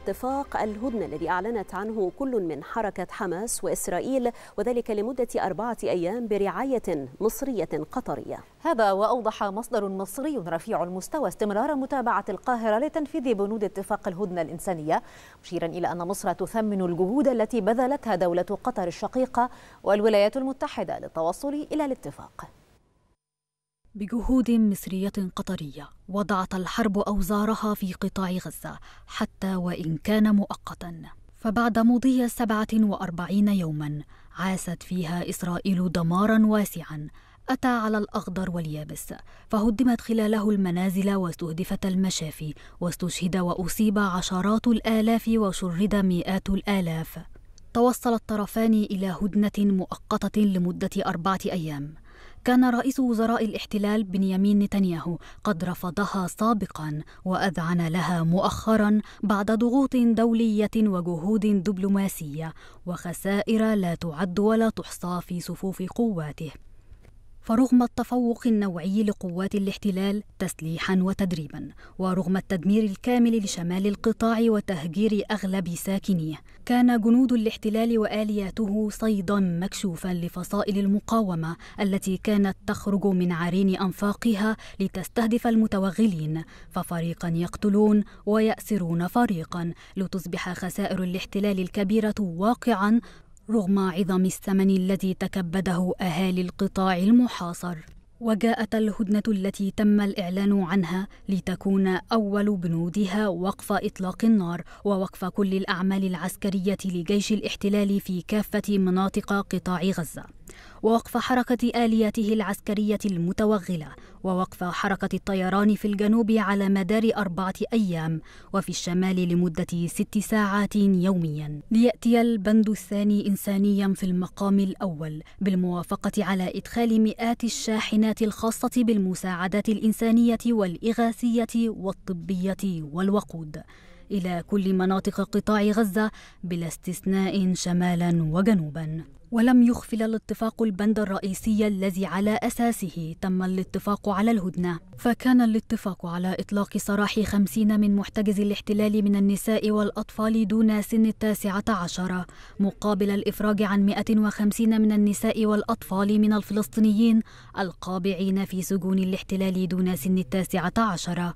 اتفاق الهدنة الذي أعلنت عنه كل من حركة حماس وإسرائيل وذلك لمدة أربعة أيام برعاية مصرية قطرية هذا وأوضح مصدر مصري رفيع المستوى استمرار متابعة القاهرة لتنفيذ بنود اتفاق الهدنة الإنسانية مشيرا إلى أن مصر تثمن الجهود التي بذلتها دولة قطر الشقيقة والولايات المتحدة للتوصل إلى الاتفاق بجهود مصرية قطرية وضعت الحرب أوزارها في قطاع غزة حتى وإن كان مؤقتا فبعد مضي 47 يوما عاست فيها إسرائيل دمارا واسعا أتى على الأخضر واليابس فهدمت خلاله المنازل واستهدفت المشافي واستشهد وأصيب عشرات الآلاف وشرد مئات الآلاف توصل الطرفان إلى هدنة مؤقتة لمدة أربعة أيام كان رئيس وزراء الاحتلال بنيامين نتنياهو قد رفضها سابقا واذعن لها مؤخرا بعد ضغوط دوليه وجهود دبلوماسيه وخسائر لا تعد ولا تحصى في صفوف قواته فرغم التفوق النوعي لقوات الاحتلال تسليحا وتدريبا ورغم التدمير الكامل لشمال القطاع وتهجير اغلب ساكنيه كان جنود الاحتلال والياته صيدا مكشوفا لفصائل المقاومه التي كانت تخرج من عرين انفاقها لتستهدف المتوغلين ففريقا يقتلون وياسرون فريقا لتصبح خسائر الاحتلال الكبيره واقعا رغم عظم الثمن الذي تكبده اهالي القطاع المحاصر وجاءت الهدنه التي تم الاعلان عنها لتكون اول بنودها وقف اطلاق النار ووقف كل الاعمال العسكريه لجيش الاحتلال في كافه مناطق قطاع غزه ووقف حركة آلياته العسكرية المتوغلة ووقف حركة الطيران في الجنوب على مدار أربعة أيام وفي الشمال لمدة ست ساعات يوميا ليأتي البند الثاني إنسانيا في المقام الأول بالموافقة على إدخال مئات الشاحنات الخاصة بالمساعدات الإنسانية والإغاثية والطبية والوقود إلى كل مناطق قطاع غزة بلا استثناء شمالا وجنوبا ولم يخفل الاتفاق البند الرئيسي الذي على أساسه تم الاتفاق على الهدنة فكان الاتفاق على إطلاق سراح خمسين من محتجز الاحتلال من النساء والأطفال دون سن التاسعة عشر مقابل الإفراج عن 150 من النساء والأطفال من الفلسطينيين القابعين في سجون الاحتلال دون سن التاسعة عشر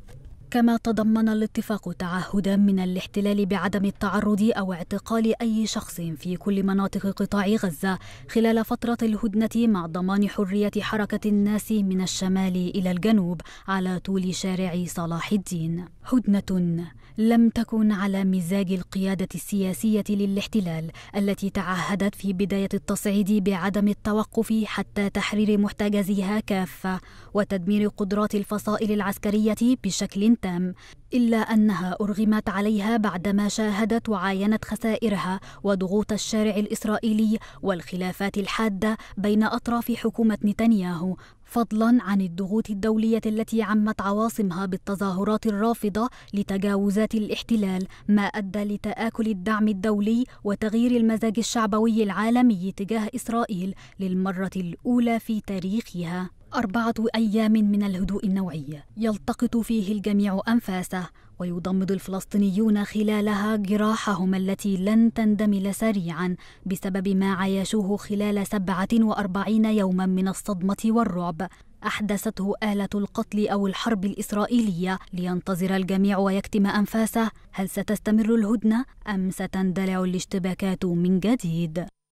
كما تضمن الاتفاق تعهدا من الاحتلال بعدم التعرض أو اعتقال أي شخص في كل مناطق قطاع غزة خلال فترة الهدنة مع ضمان حرية حركة الناس من الشمال إلى الجنوب على طول شارع صلاح الدين هدنة لم تكن على مزاج القيادة السياسية للاحتلال التي تعهدت في بداية التصعيد بعدم التوقف حتى تحرير محتجزيها كافة وتدمير قدرات الفصائل العسكرية بشكل الأقدام إلا أنها أرغمت عليها بعدما شاهدت وعاينت خسائرها وضغوط الشارع الإسرائيلي والخلافات الحادة بين أطراف حكومة نتنياهو فضلا عن الضغوط الدولية التي عمت عواصمها بالتظاهرات الرافضة لتجاوزات الاحتلال ما أدى لتآكل الدعم الدولي وتغيير المزاج الشعبوي العالمي تجاه إسرائيل للمرة الأولى في تاريخها أربعة أيام من الهدوء النوعي يلتقط فيه الجميع أنفاسه ويضمد الفلسطينيون خلالها جراحهم التي لن تندمل سريعا بسبب ما عايشوه خلال 47 يوما من الصدمة والرعب أحدثته آلة القتل أو الحرب الإسرائيلية لينتظر الجميع ويكتم أنفاسه هل ستستمر الهدنة أم ستندلع الاشتباكات من جديد؟